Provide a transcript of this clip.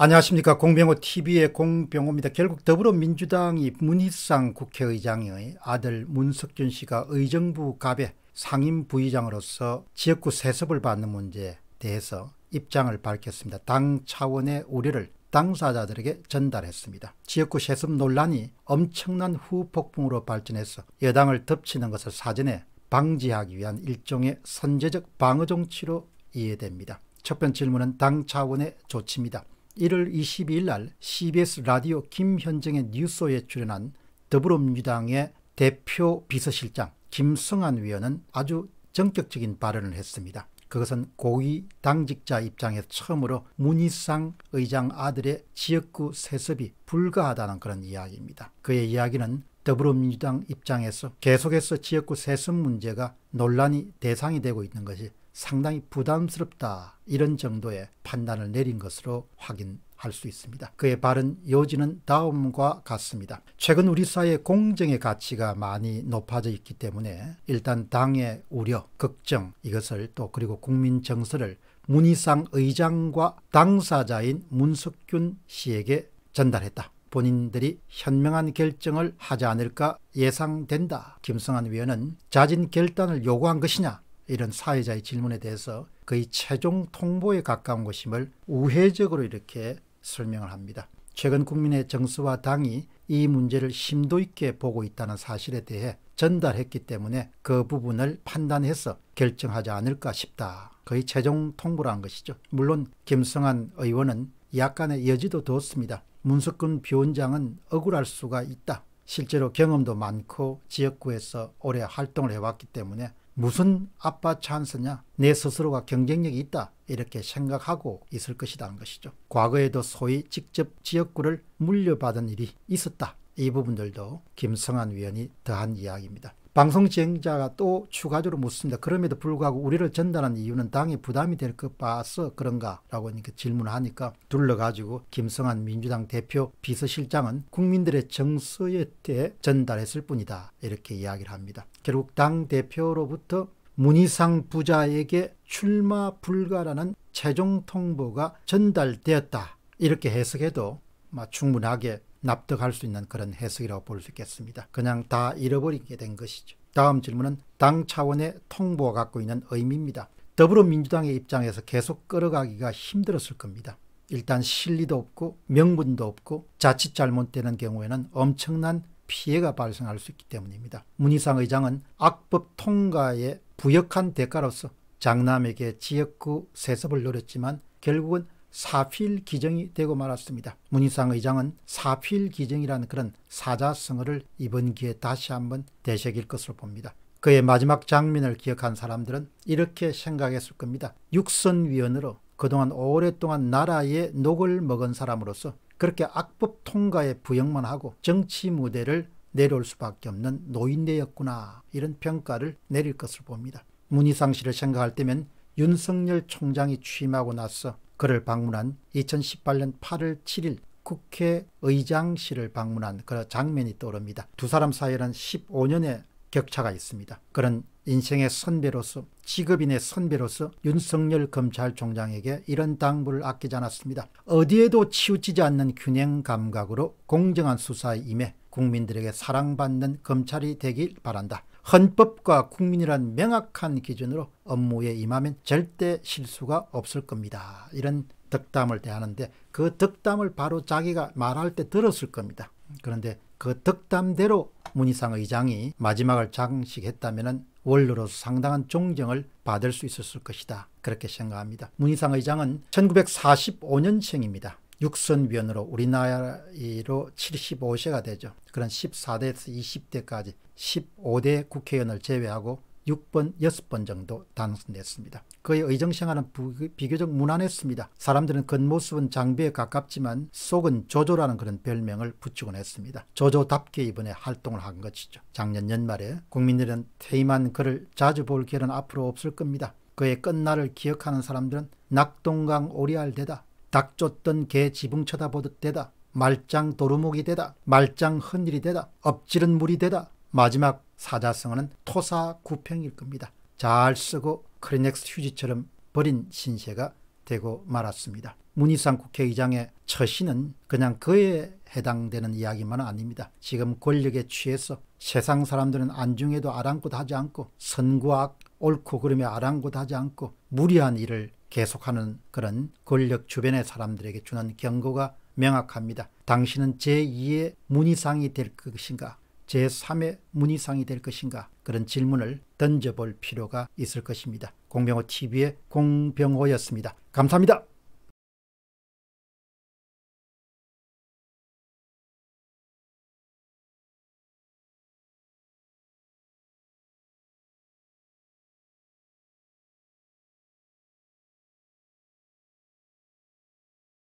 안녕하십니까 공병호 TV의 공병호입니다. 결국 더불어민주당이 문희상 국회의장의 아들 문석준 씨가 의정부 갑의 상임 부의장으로서 지역구 세습을 받는 문제에 대해서 입장을 밝혔습니다. 당 차원의 우려를 당사자들에게 전달했습니다. 지역구 세습 논란이 엄청난 후폭풍으로 발전해서 여당을 덮치는 것을 사전에 방지하기 위한 일종의 선제적 방어 정치로 이해됩니다. 첫번 질문은 당 차원의 조치입니다. 1월 22일 날 CBS 라디오 김현정의 뉴스에 출연한 더불어민주당의 대표 비서실장 김성한 위원은 아주 전격적인 발언을 했습니다. 그것은 고위 당직자 입장에서 처음으로 문희상 의장 아들의 지역구 세습이 불가하다는 그런 이야기입니다. 그의 이야기는 더불어민주당 입장에서 계속해서 지역구 세습 문제가 논란이 대상이 되고 있는 것이 상당히 부담스럽다 이런 정도의 판단을 내린 것으로 확인 할수 있습니다. 그의 발언 요지는 다음과 같습니다. 최근 우리 사회 공정의 가치가 많이 높아져 있기 때문에 일단 당의 우려, 걱정 이것을 또 그리고 국민 정서를 문희상 의장과 당사자인 문석균 씨에게 전달했다. 본인들이 현명한 결정을 하지 않을까 예상된다. 김성한 위원은 자진 결단을 요구한 것이냐 이런 사회자의 질문에 대해서 거의 최종 통보에 가까운 것임을 우회적으로 이렇게 설명을 합니다. 최근 국민의 정수와 당이 이 문제를 심도 있게 보고 있다는 사실에 대해 전달했기 때문에 그 부분을 판단해서 결정하지 않을까 싶다. 거의 최종 통보를 한 것이죠. 물론 김성한 의원은 약간의 여지도 뒀습니다. 문석근 비원장은 억울할 수가 있다. 실제로 경험도 많고 지역구에서 오래 활동을 해왔기 때문에 무슨 아빠 찬스냐? 내 스스로가 경쟁력이 있다. 이렇게 생각하고 있을 것이라는 것이죠. 과거에도 소위 직접 지역구를 물려받은 일이 있었다. 이 부분들도 김성한 위원이 더한 이야기입니다. 방송 진행자가 또 추가적으로 묻습니다. 그럼에도 불구하고 우리를 전달한 이유는 당에 부담이 될 것 봐서 그런가라고 질문을 하니까 둘러가지고 김성한 민주당 대표 비서실장은 국민들의 정서에 대해 전달했을 뿐이다. 이렇게 이야기를 합니다. 결국 당 대표로부터 문희상 부자에게 출마 불가라는 최종 통보가 전달되었다. 이렇게 해석해도 충분하게 납득할 수 있는 그런 해석이라고 볼 수 있겠습니다. 그냥 다 잃어버리게 된 것이죠. 다음 질문은 당 차원의 통보가 갖고 있는 의미입니다. 더불어민주당의 입장에서 계속 끌어가기가 힘들었을 겁니다. 일단 실리도 없고 명분도 없고 자칫 잘못되는 경우에는 엄청난 피해가 발생할 수 있기 때문입니다. 문희상 의장은 악법 통과에 부역한 대가로서 장남에게 지역구 세습을 노렸지만 결국은 사필 기정이 되고 말았습니다. 문희상 의장은 사필 기정이라는 그런 사자성어를 이번 기회에 다시 한번 되새길 것으로 봅니다. 그의 마지막 장면을 기억한 사람들은 이렇게 생각했을 겁니다. 육선위원으로 그동안 오랫동안 나라의 녹을 먹은 사람으로서 그렇게 악법 통과에 부역만 하고 정치 무대를 내려올 수밖에 없는 노인네였구나 이런 평가를 내릴 것으로 봅니다. 문희상 씨를 생각할 때면 윤석열 총장이 취임하고 나서 그를 방문한 2018년 8월 7일 국회의장실을 방문한 그 장면이 떠오릅니다. 두 사람 사이에는 15년의 격차가 있습니다. 그런 인생의 선배로서 직업인의 선배로서 윤석열 검찰총장에게 이런 당부를 아끼지 않았습니다. 어디에도 치우치지 않는 균형 감각으로 공정한 수사에 임해 국민들에게 사랑받는 검찰이 되길 바란다. 헌법과 국민이란 명확한 기준으로 업무에 임하면 절대 실수가 없을 겁니다. 이런 덕담을 대하는데 그 덕담을 바로 자기가 말할 때 들었을 겁니다. 그런데 그 덕담대로 문희상 의장이 마지막을 장식했다면 원로로서 상당한 존경을 받을 수 있었을 것이다. 그렇게 생각합니다. 문희상 의장은 1945년생입니다. 육선위원으로 우리나라로 75세가 되죠. 그런 14대에서 20대까지 15대 국회의원을 제외하고 6번, 6번 정도 당선됐습니다. 그의 의정생활은 비교적 무난했습니다. 사람들은 겉모습은 장비에 가깝지만 속은 조조라는 그런 별명을 붙이곤 했습니다. 조조답게 이번에 활동을 한 것이죠. 작년 연말에 국민들은 퇴임한 그를 자주 볼 기회는 앞으로 없을 겁니다. 그의 끝날을 기억하는 사람들은 낙동강 오리알대다. 닭 쫓던 개 지붕 쳐다보듯 되다. 말짱 도루묵이 되다. 말짱 헌일이 되다. 엎질은 물이 되다. 마지막 사자성어는 토사구평일 겁니다. 잘 쓰고 크리넥스 휴지처럼 버린 신세가 되고 말았습니다. 문희상 국회의장의 처신은 그냥 그에 해당되는 이야기만은 아닙니다. 지금 권력에 취해서 세상 사람들은 안중에도 아랑곳하지 않고 선과악 옳고 그름에 아랑곳하지 않고 무리한 일을 계속하는 그런 권력 주변의 사람들에게 주는 경고가 명확합니다. 당신은 제2의 문희상이 될 것인가? 제3의 문희상이 될 것인가? 그런 질문을 던져볼 필요가 있을 것입니다. 공병호 TV의 공병호였습니다. 감사합니다.